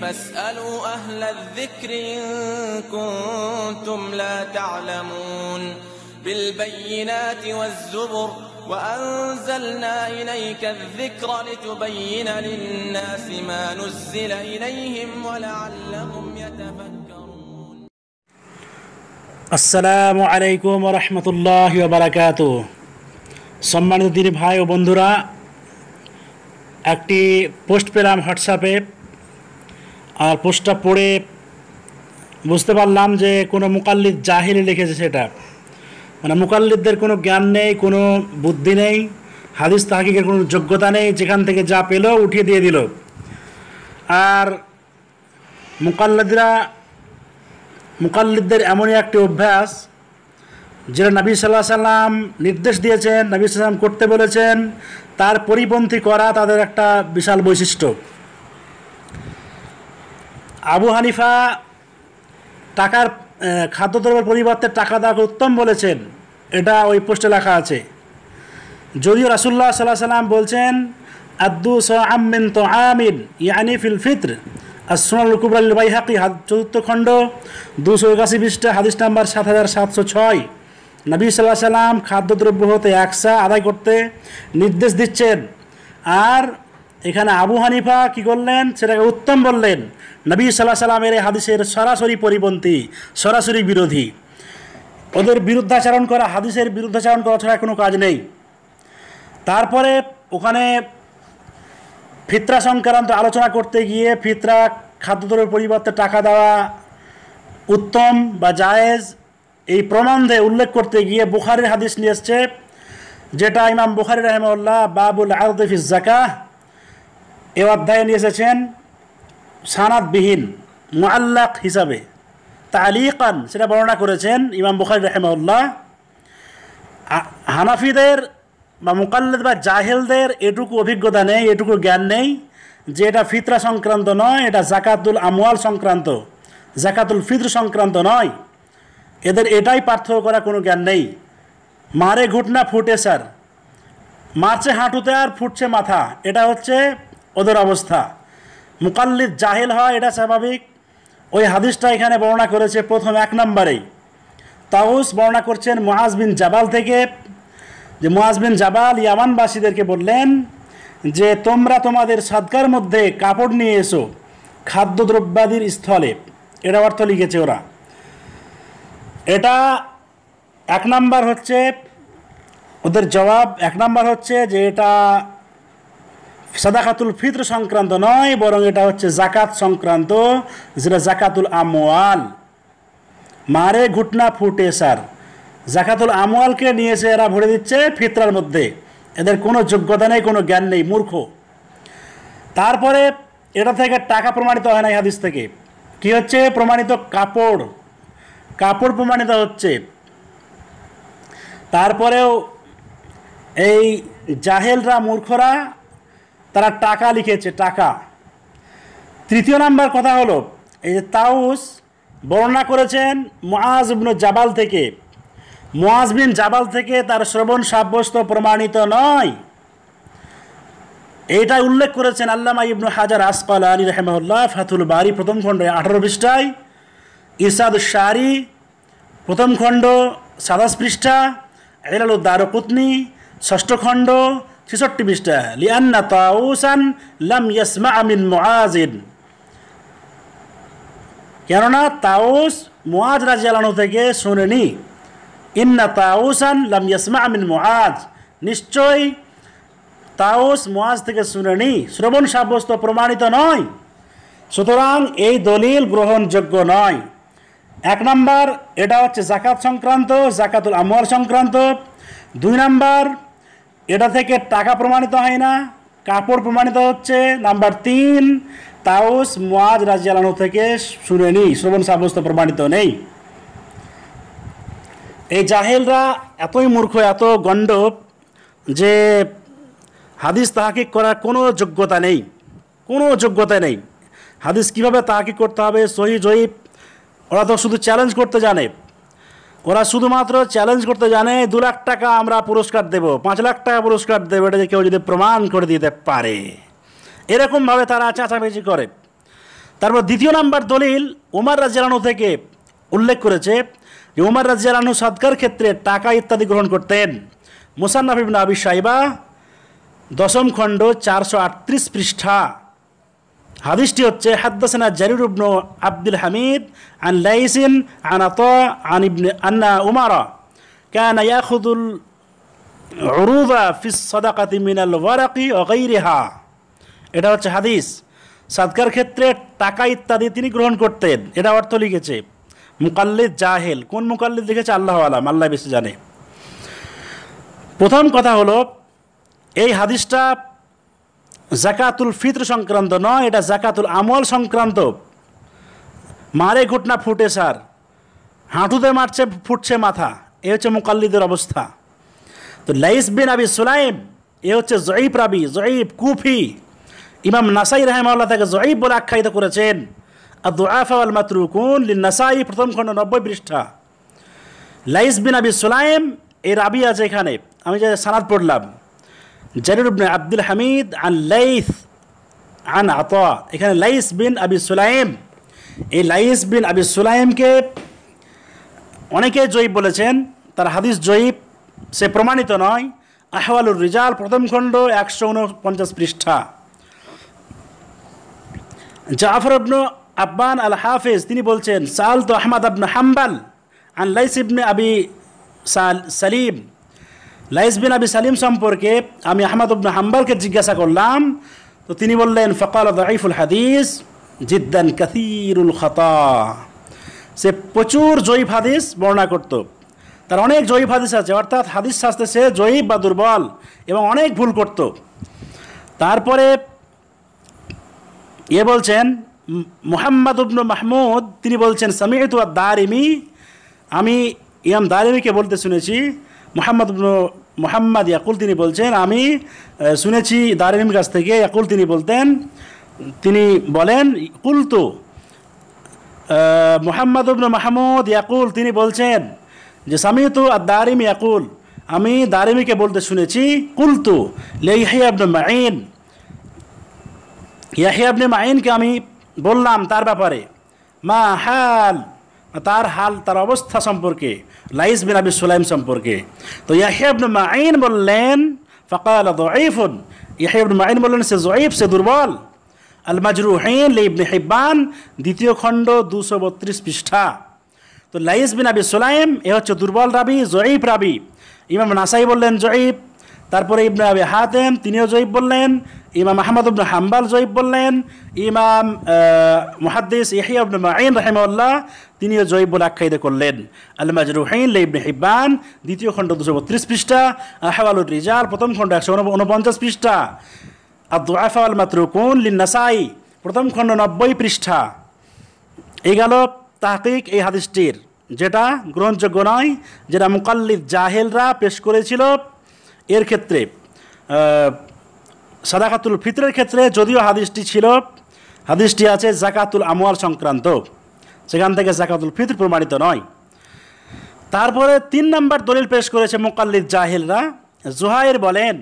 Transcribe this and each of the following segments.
فاسألوا أهل الذكر إن كنتم لا تعلمون بالبينات والزبر وأنزلنا إليك الذكر لتبين للناس ما نزل إليهم ولعلهم يتفكرون السلام عليكم ورحمة الله وبركاته সম্মানিত দিনী ভাই ও বন্ধুরা একটি পোস্ট পেলাম হোয়াটসঅ্যাপে আর পোস্টটা পড়ে বুঝতে পারলাম যে কোনো মুকাল্লিদ জাহিলি লিখেছে সেটা মানে মুকাল্লিদদের কোনো জ্ঞান নেই কোনো বুদ্ধি নেই হাদিস তাহাকিকের কোনো যোগ্যতা নেই যেখান থেকে যা পেল উঠিয়ে দিয়ে দিল আর মুকাল্লিদরা মুকাল্লিদদের এমনই একটি অভ্যাস যেটা নবী সাল্লাহ সাল্লাম নির্দেশ দিয়েছেন নবী সাল্লাম করতে বলেছেন তার পরিপন্থী করা তাদের একটা বিশাল বৈশিষ্ট্য আবু হানিফা টাকার খাদ্যদ্রব্যের পরিবর্তে টাকা দেওয়াকে উত্তম বলেছেন এটা ওই পোস্টে লেখা আছে যদিও রাসুল্লাহ সাল্লাহ সাল্লাম বলছেন আদু সামিন তো আমিন ইয়ানি ফিল ফিত্র আসোনাল কুবরাল বাইহাকি চতুর্থ খণ্ড দুশো একাশি বিশটা হাদিস নাম্বার সাত হাজার সাতশো ছয় নবী সাল্লাহ সাল্লাম খাদ্যদ্রব্য হতে একসা আদায় করতে নির্দেশ দিচ্ছেন আর এখানে আবু হানিফা কি করলেন সেটাকে উত্তম বললেন নবী সাল্লাহ সাল্লামের হাদিসের সরাসরি পরিপন্থী সরাসরি বিরোধী ওদের বিরুদ্ধাচরণ করা হাদিসের বিরুদ্ধাচরণ করা ছাড়া কোনো কাজ নেই তারপরে ওখানে ফিতরা সংক্রান্ত আলোচনা করতে গিয়ে ফিতরা খাদ্যদ্রব্যের পরিবর্তে টাকা দেওয়া উত্তম বা জায়েজ এই প্রবন্ধে উল্লেখ করতে গিয়ে বুখারের হাদিস নিয়ে এসছে যেটা ইমাম বুখারি রহমউল্লাহ বাবুল আরদিফিস জাকাহ এ অধ্যায়ে নিয়ে এসেছেন সানাদবিহীন মোয়াল্লাক হিসাবে তালিকান সেটা বর্ণনা করেছেন ইমাম বুখারি রহমাউল্লাহ হানাফিদের বা মুকাল্লেদ বা জাহেলদের এটুকু অভিজ্ঞতা নেই এটুকু জ্ঞান নেই যে এটা ফিতরা সংক্রান্ত নয় এটা জাকাতুল আমওয়াল সংক্রান্ত জাকাতুল ফিতর সংক্রান্ত নয় এদের এটাই পার্থক্য করা কোনো জ্ঞান নেই মারে ঘুটনা ফুটে স্যার মারছে হাঁটুতে আর ফুটছে মাথা এটা হচ্ছে ওদের অবস্থা মুকাল্লিদ জাহেল হয় এটা স্বাভাবিক ওই হাদিসটা এখানে বর্ণনা করেছে প্রথম এক নম্বরেই তাউস বর্ণনা করছেন মহাজ বিন জাবাল থেকে যে মহাজ বিন জাবাল ইয়ামানবাসীদেরকে বললেন যে তোমরা তোমাদের সাদকার মধ্যে কাপড় নিয়ে এসো খাদ্যদ্রব্যাদির স্থলে এটা অর্থ লিখেছে ওরা এটা এক নাম্বার হচ্ছে ওদের জবাব এক নাম্বার হচ্ছে যে এটা সাদাকাতুল ফিত্র সংক্রান্ত নয় বরং এটা হচ্ছে জাকাত সংক্রান্ত যেটা জাকাতুল আমোয়াল মারে ঘুটনা ফুটে স্যার জাকাতুল আমোয়ালকে নিয়ে এসে এরা ভরে দিচ্ছে ফিতরার মধ্যে এদের কোনো যোগ্যতা নেই কোনো জ্ঞান নেই মূর্খ তারপরে এটা থেকে টাকা প্রমাণিত হয় না হাদিস থেকে কি হচ্ছে প্রমাণিত কাপড় কাপড় প্রমাণিত হচ্ছে তারপরেও এই জাহেলরা মূর্খরা তারা টাকা লিখেছে টাকা তৃতীয় নাম্বার কথা হলো এই যে তাউস বর্ণনা করেছেন মোয়াজ জাবাল থেকে মহাজবিন জাবাল থেকে তার শ্রবণ সাব্যস্ত প্রমাণিত নয় এটা উল্লেখ করেছেন আল্লামা ইবনু হাজার আসপাল আলী রহমউল্লাহ ফাতুল বারি প্রথম খণ্ডে আঠারো পৃষ্ঠায় ইরশাদ শাহরি প্রথম খণ্ড সাদাস পৃষ্ঠা এলাল দারকুতনি ষষ্ঠ খণ্ড ছেষট্টি পৃষ্ঠা লিয়ান্না তাউসান লাম ইয়াসমা আমিন মোয়াজিন কেননা তাউস মোয়াজ রাজিয়ালানো থেকে শোনেনি ইন্না তাউসান লাম ইয়াসমা আমিন মুআজ নিশ্চয় তাউস মোয়াজ থেকে শুনেনি শ্রবণ সাব্যস্ত প্রমাণিত নয় সুতরাং এই দলিল গ্রহণযোগ্য নয় এক নাম্বার এটা হচ্ছে জাকাত সংক্রান্ত জাকাতুল আমল সংক্রান্ত দুই নাম্বার এটা থেকে টাকা প্রমাণিত হয় না কাপড় প্রমাণিত হচ্ছে নাম্বার তিন তাউস মোয়াজ রাজিয়ালানো থেকে শুনে নি শ্রবণ সাব্যস্ত প্রমাণিত নেই এই জাহেলরা এতই মূর্খ এত গণ্ড যে হাদিস তাহাকিক করার কোনো যোগ্যতা নেই কোনো যোগ্যতা নেই হাদিস কিভাবে তাহাকিক করতে হবে সহি জয়ীব ওরা তো শুধু চ্যালেঞ্জ করতে জানে ওরা শুধুমাত্র চ্যালেঞ্জ করতে জানে দু লাখ টাকা আমরা পুরস্কার দেব পাঁচ লাখ টাকা পুরস্কার দেবো এটা কেউ যদি প্রমাণ করে দিতে পারে এরকমভাবে তারা চাঁচামেচি করে তারপর দ্বিতীয় নাম্বার দলিল উমার রাজিয়ালানু থেকে উল্লেখ করেছে যে উমার রাজিয়ালানু সৎকার ক্ষেত্রে টাকা ইত্যাদি গ্রহণ করতেন মুসান্নাফ ইবনা আবি সাইবা দশম খণ্ড চারশো আটত্রিশ পৃষ্ঠা হাদিসটি হচ্ছে হাদ্দাসানা জারির উবন আব্দুল হামিদ আন লাইসিন আন আত আন ইবনে আন্না উমারা كان يأخذ العروض في الصدقة من الورق وغيرها এটা হচ্ছে হাদিস সাদকার ক্ষেত্রে টাকা ইত্যাদি তিনি গ্রহণ করতেন এটা অর্থ লিখেছে মুকাল্লিদ জাহেল কোন মুকাল্লিদ লিখেছে আল্লাহ আলাম আল্লাহ বেশি জানে প্রথম কথা হলো এই হাদিসটা জাকাতুল ফিত্র সংক্রান্ত নয় এটা জাকাতুল আমল সংক্রান্ত মারে ঘুটনা ফুটে স্যার হাঁটুতে মারছে ফুটছে মাথা এ হচ্ছে মুকাল্লিদের অবস্থা তো লাইস বিন আবি সোলাইম এ হচ্ছে জয়ীফ রাবি জয়ীফ কুফি ইমাম নাসাই রহমাল্লাহ তাকে জয়ীফ বলে আখ্যায়িত করেছেন আর মাত্র কুন নাসাই প্রথম খণ্ড নব্বই পৃষ্ঠা লাইস বিন আবি সোলাইম এই রাবি আছে এখানে আমি যে সানাদ পড়লাম জারির ইবনে আব্দুল হামিদ আন লাইস আন আতা এখানে লাইস বিন আবি সুলাইম এই লাইস বিন আবি সুলাইমকে অনেকে জয়ীব বলেছেন তার হাদিস জয়ীব সে প্রমাণিত নয় আহওয়ালুর রিজাল প্রথম খণ্ড একশো উনপঞ্চাশ পৃষ্ঠা জাফর ইবনু আব্বান আল হাফিজ তিনি বলছেন সাল তো আহমদ আবনু হাম্বাল আন লাইস ইবনে আবি সাল সালিম লাইস বিন আবি সালিম সম্পর্কে আমি আহমদ উবন হাম্বালকে জিজ্ঞাসা করলাম তো তিনি বললেন ফকাল দাইফুল হাদিস জিদ্দান কাসিরুল খতা সে প্রচুর জয়ীফ হাদিস বর্ণনা করত তার অনেক জয়ীফ হাদিস আছে অর্থাৎ হাদিস শাস্তে সে জয়ীফ বা দুর্বল এবং অনেক ভুল করত তারপরে এ বলছেন মোহাম্মদ উবনু মাহমুদ তিনি বলছেন সামিয়তু দারিমি আমি ইয়াম দারিমিকে বলতে শুনেছি মোহাম্মদ মোহাম্মদ ইয়াকুল তিনি বলছেন আমি শুনেছি দারিম কাছ থেকে ইয়াকুল তিনি বলতেন তিনি বলেন কুলতু মোহাম্মদ উবন মাহমুদ ইয়াকুল তিনি বলছেন যে সামিতু আর দারিম ইয়াকুল আমি দারিমিকে বলতে শুনেছি কুলতু লেহিয়াবন মাইন ইয়াহিয়াবনে মাইনকে আমি বললাম তার ব্যাপারে মা হাল তার হাল তার অবস্থা সম্পর্কে লাইস বিন আবি সুলাইম সম্পর্কে তো ইয়াহিয়াবনু মাইন বললেন ফকাল দঈফুন ইয়াহিয়াবনু মাইন বললেন সে জয়েফ সে দুর্বল আল হেন ইবনে হিব্বান দ্বিতীয় খণ্ড দুশো বত্রিশ পৃষ্ঠা তো লাইস বিন আবি সুলাইম এ হচ্ছে দুর্বল রাবি জয়ীফ রাবি ইমাম নাসাই বললেন জয়ীফ তারপরে ইবনে আবি হাতেম তিনিও জয়ীফ বললেন ইমাম আহমদ ইবনু হাম্বাল জয়ীব বললেন ইমাম মুহাদ্দিস ইহিয়া ইবনু মাইন রাহিমাল্লাহ তিনিও জয়ীব বলে আখ্যায়িত করলেন আলমাজ রুহিন ইবনে হিব্বান দ্বিতীয় খণ্ড দুশো বত্রিশ পৃষ্ঠা আহওয়ালুর রিজাল প্রথম খণ্ড একশো উনপঞ্চাশ পৃষ্ঠা আর দোয়াফা আল মাতরুকুন লিন নাসাই প্রথম খণ্ড নব্বই পৃষ্ঠা এই গেল তাহকিক এই হাদিসটির যেটা গ্রহণযোগ্য নয় যেটা মুকাল্লিদ জাহেলরা পেশ করেছিল এর ক্ষেত্রে সাদাকাতুল ফিতরের ক্ষেত্রে যদিও হাদিসটি ছিল হাদিসটি আছে জাকাতুল আমোয়াল সংক্রান্ত সেখান থেকে জাকাতুল ফিতর প্রমাণিত নয় তারপরে তিন নম্বর দলিল পেশ করেছে মোকাল্লিদ জাহেলরা জুহাইর বলেন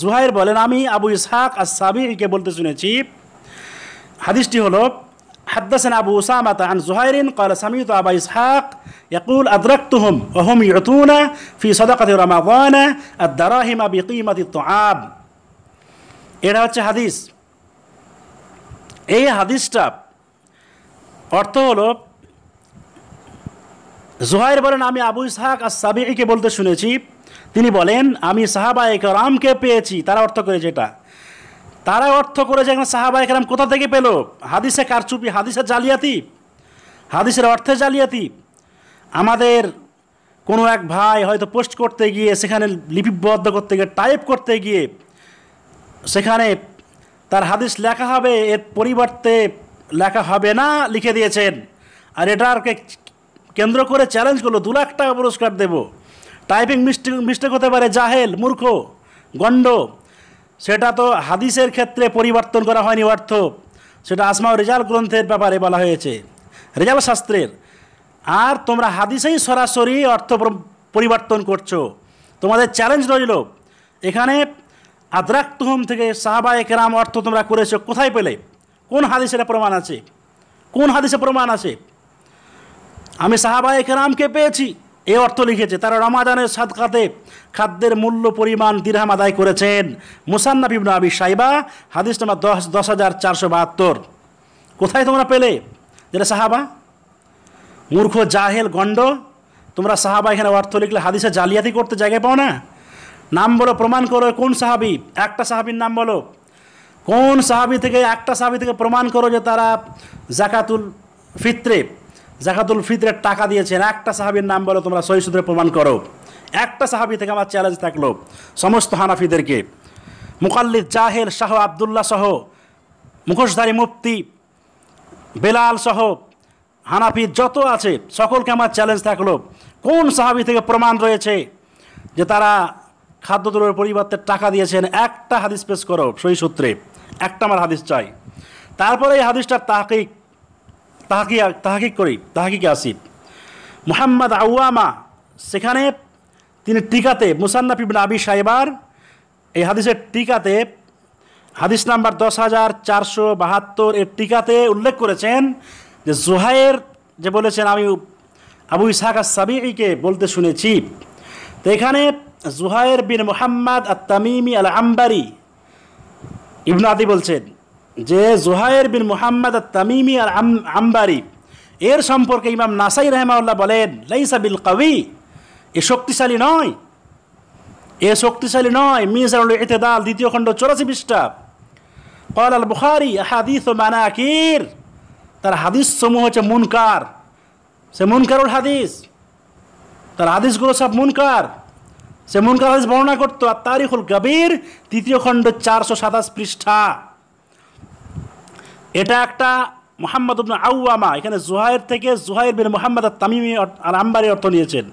জুহাইর বলেন আমি আবু ইসহাক আর সাবিকে বলতে শুনেছি হাদিসটি হলো হাদ্দাসেন আবু উসামাতা আন জুহাইরিন قال سمعت أبا إسحاق يقول أدركتهم وهم يعطون في صدقة رمضان الدراهم بقيمة আব এটা হচ্ছে হাদিস এই হাদিসটা অর্থ হলো জোহাইর বলেন আমি আবু সাহাক আর সাবিকে বলতে শুনেছি তিনি বলেন আমি সাহাবা একরামকে পেয়েছি তারা অর্থ করে যেটা তারা অর্থ করে যে সাহাবা একরাম কোথা থেকে পেল হাদিসে কারচুপি হাদিসে জালিয়াতি হাদিসের অর্থে জালিয়াতি আমাদের কোনো এক ভাই হয়তো পোস্ট করতে গিয়ে সেখানে লিপিবদ্ধ করতে গিয়ে টাইপ করতে গিয়ে সেখানে তার হাদিস লেখা হবে এর পরিবর্তে লেখা হবে না লিখে দিয়েছেন আর এটাকে কেন্দ্র করে চ্যালেঞ্জ করলো দু লাখ টাকা পুরস্কার দেব টাইপিং মিস্টেক মিস্টেক হতে পারে জাহেল মূর্খ গণ্ড সেটা তো হাদিসের ক্ষেত্রে পরিবর্তন করা হয়নি অর্থ সেটা আসমা রেজাল গ্রন্থের ব্যাপারে বলা হয়েছে রেজাল শাস্ত্রের আর তোমরা হাদিসেই সরাসরি অর্থ পরিবর্তন করছো তোমাদের চ্যালেঞ্জ রইল এখানে আদ্রাক তুহম থেকে সাহাবায় কেরাম অর্থ তোমরা করেছো কোথায় পেলে কোন হাদিসের প্রমাণ আছে কোন হাদিসে প্রমাণ আছে আমি সাহাবায় কেরামকে পেয়েছি এ অর্থ লিখেছে তারা রমাদানের সাদকাতে খাদ্যের মূল্য পরিমাণ দিরহাম আদায় করেছেন মুসান্না বিবন আবি সাইবা হাদিস নম্বর দশ দশ হাজার চারশো বাহাত্তর কোথায় তোমরা পেলে যেটা সাহাবা মূর্খ জাহেল গণ্ড তোমরা সাহাবা এখানে অর্থ লিখলে হাদিসে জালিয়াতি করতে জায়গায় পাও না নাম বলো প্রমাণ করো কোন সাহাবি একটা সাহাবির নাম বলো কোন সাহাবি থেকে একটা সাহাবি থেকে প্রমাণ করো যে তারা জাকাতুল ফিত্রে জাকাতুল ফিত্রের টাকা দিয়েছেন একটা সাহাবির নাম বলো তোমরা সহি সূত্রে প্রমাণ করো একটা সাহাবি থেকে আমার চ্যালেঞ্জ থাকলো সমস্ত হানাফিদেরকে মুকাল্লিদ জাহের শাহ আবদুল্লাহ সহ মুখোশধারী মুফতি বেলাল সহ হানাফি যত আছে সকলকে আমার চ্যালেঞ্জ থাকলো কোন সাহাবি থেকে প্রমাণ রয়েছে যে তারা খাদ্যদ্রব্যের পরিবর্তে টাকা দিয়েছেন একটা হাদিস পেশ করো সই সূত্রে একটা আমার হাদিস চাই তারপরে এই হাদিসটার তাহাকিক তাহাকি তাহাকিক করি তাহাকিকে আসি মোহাম্মদ আউয়ামা সেখানে তিনি টিকাতে মুসান্না পিবিন আবি সাহেবার এই হাদিসের টিকাতে হাদিস নাম্বার দশ হাজার চারশো বাহাত্তর এর টিকাতে উল্লেখ করেছেন যে জোহায়ের যে বলেছেন আমি আবু ইসাক সাবিকে বলতে শুনেছি তো এখানে জুহায়ের বিন মোহাম্মদ আত্তামিমি আল আম্বারি ইবনাদি বলছেন যে জুহায়ের বিন মোহাম্মদ আত্তামিমি আল আম্বারি এর সম্পর্কে ইমাম নাসাই রহমাউল্লাহ বলেন লাইসা বিল কবি এ শক্তিশালী নয় এ শক্তিশালী নয় মিজানুল ইতেদাল দ্বিতীয় খণ্ড চৌরাশি পৃষ্ঠা কল আল বুখারি হাদিস ও মানাকির তার হাদিস সমূহ হচ্ছে মুনকার সে মুনকারুল হাদিস তার হাদিসগুলো সব মুনকার সে মুনকার হাদিস বর্ণনা করতো আর তারিখুল গাবির তৃতীয় খণ্ড চারশো সাতাশ পৃষ্ঠা এটা একটা মোহাম্মদ আউয়ামা এখানে জুহাইর থেকে জুহাইর বিন মোহাম্মদ আর তামিমি আর আম্বারি অর্থ নিয়েছেন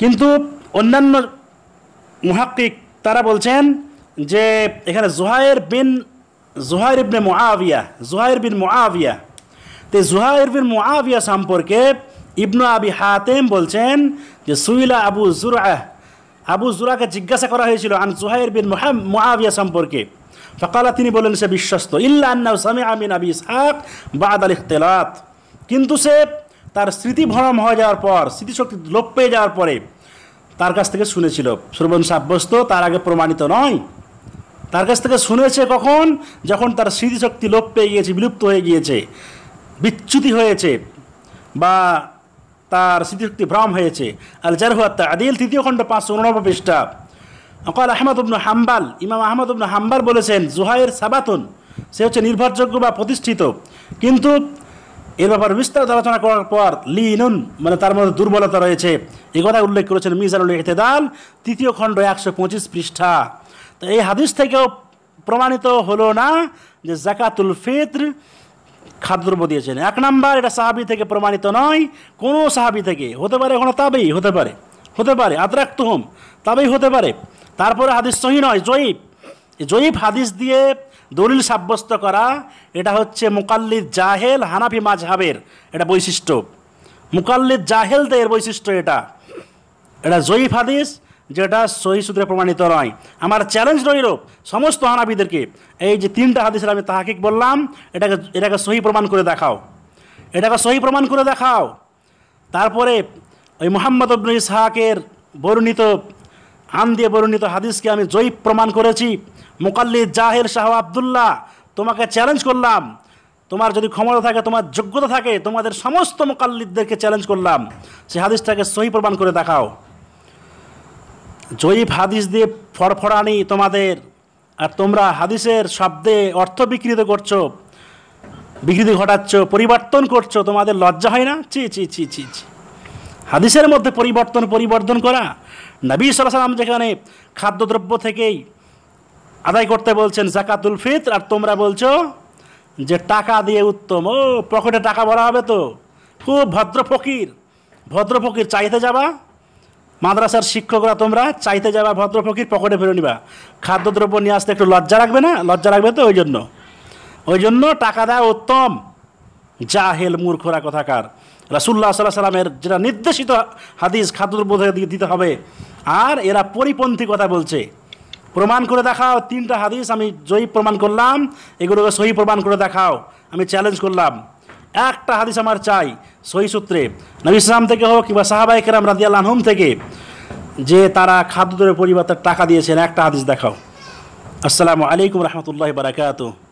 কিন্তু অন্যান্য মুহাক্কিক তারা বলছেন যে এখানে জুহাইর বিন জুহাইর ইবনে মোয়াবিয়া জুহাইর বিন মোয়াবিয়া তো জুহাইর বিন মোয়াবিয়া সম্পর্কে ইবনু আবি হাতেম বলছেন যে সুইলা আবু জুরাহ আবু জুরাকে জিজ্ঞাসা করা হয়েছিল আন জুহাইর বিন মোহাম মোয়াবিয়া সম্পর্কে ফকালা তিনি বলেন সে বিশ্বস্ত ইল্লা আন্না সামি আমিন আবি ইসহাক বাদ আল ইখতলাত কিন্তু সে তার স্মৃতি ভ্রম হয়ে যাওয়ার পর স্মৃতিশক্তি লোপ পেয়ে যাওয়ার পরে তার কাছ থেকে শুনেছিল শ্রবণ সাব্যস্ত তার আগে প্রমাণিত নয় তার কাছ থেকে শুনেছে কখন যখন তার স্মৃতিশক্তি লোপ পেয়ে গিয়েছে বিলুপ্ত হয়ে গিয়েছে বিচ্যুতি হয়েছে বা তার স্মৃতিশক্তি ভ্রম হয়েছে আল জারহুয়াত্তা আদিল তৃতীয় খণ্ড পাঁচশো উননব্বই পৃষ্ঠা অকাল আহমদ উবনু হাম্বাল ইমাম আহমদ উবনু হাম্বাল বলেছেন জুহাইয়ের সাবাতুন সে হচ্ছে নির্ভরযোগ্য বা প্রতিষ্ঠিত কিন্তু এর ব্যাপার বিস্তারিত আলোচনা করার পর লিনুন মানে তার মধ্যে দুর্বলতা রয়েছে এ কথা উল্লেখ করেছেন মিজানুল ইতেদাল তৃতীয় খণ্ড একশো পঁচিশ পৃষ্ঠা তো এই হাদিস থেকেও প্রমাণিত হলো না যে জাকাতুল ফিত্র খাদ্যদ্রব্য দিয়েছেন এক নাম্বার এটা সাহাবি থেকে প্রমাণিত নয় কোনো সাহাবি থেকে হতে পারে এখনও তাবেই হতে পারে হতে পারে আদ্রাক্ত হোম তবেই হতে পারে তারপরে হাদিস সহি নয় জয়ীব জয়ীব হাদিস দিয়ে দলিল সাব্যস্ত করা এটা হচ্ছে মুকাল্লিদ জাহেল হানাফি মাঝহাবের এটা বৈশিষ্ট্য মুকাল্লিদ জাহেলদের বৈশিষ্ট্য এটা এটা জয়ীফ হাদিস যেটা সহি সূত্রে প্রমাণিত নয় আমার চ্যালেঞ্জ রইল সমস্ত হানাবিদেরকে এই যে তিনটা হাদিসের আমি তাহাকিক বললাম এটাকে এটাকে সহি প্রমাণ করে দেখাও এটাকে সহি প্রমাণ করে দেখাও তারপরে ওই মোহাম্মদ আব্দুল ইসাহাকের বর্ণিত আন দিয়ে বর্ণিত হাদিসকে আমি জয়ী প্রমাণ করেছি মোকাল্লি জাহের শাহ আবদুল্লাহ তোমাকে চ্যালেঞ্জ করলাম তোমার যদি ক্ষমতা থাকে তোমার যোগ্যতা থাকে তোমাদের সমস্ত মোকাল্লিদদেরকে চ্যালেঞ্জ করলাম সে হাদিসটাকে সহি প্রমাণ করে দেখাও জয়ীফ হাদিস দিয়ে ফড়ফড়ানি তোমাদের আর তোমরা হাদিসের শব্দে অর্থ বিকৃত করছো বিকৃতি ঘটাচ্ছ পরিবর্তন করছো তোমাদের লজ্জা হয় না চি চি চি চি চি হাদিসের মধ্যে পরিবর্তন পরিবর্তন করা নবী সালাম যেখানে খাদ্যদ্রব্য থেকেই আদায় করতে বলছেন জাকাতুল ফিত আর তোমরা বলছো যে টাকা দিয়ে উত্তম ও পকেটে টাকা ভরা হবে তো খুব ভদ্র ফকির ভদ্র ফকির চাইতে যাবা মাদ্রাসার শিক্ষকরা তোমরা চাইতে যাবা ভদ্র ফকির পকেটে ফেলে নিবা খাদ্যদ্রব্য নিয়ে আসতে একটু লজ্জা রাখবে না লজ্জা রাখবে তো ওই জন্য ওই জন্য টাকা দেওয়া উত্তম হেল মূর্খরা কথাকার রাসুল্লাহ সাল্লাহ সাল্লামের যেটা নির্দেশিত হাদিস খাদ্যদ্রব্য দিতে হবে আর এরা পরিপন্থী কথা বলছে প্রমাণ করে দেখাও তিনটা হাদিস আমি জয়ী প্রমাণ করলাম এগুলোকে সহি প্রমাণ করে দেখাও আমি চ্যালেঞ্জ করলাম একটা হাদিস আমার চাই সহি সূত্রে নবী ইসলাম থেকে হোক কিংবা সাহাবাই কেরাম রাজিয়াল আনহুম থেকে যে তারা খাদ্যের পরিবর্তে টাকা দিয়েছেন একটা হাদিস দেখাও আসসালামু আলাইকুম রহমতুল্লাহ বারাকাতু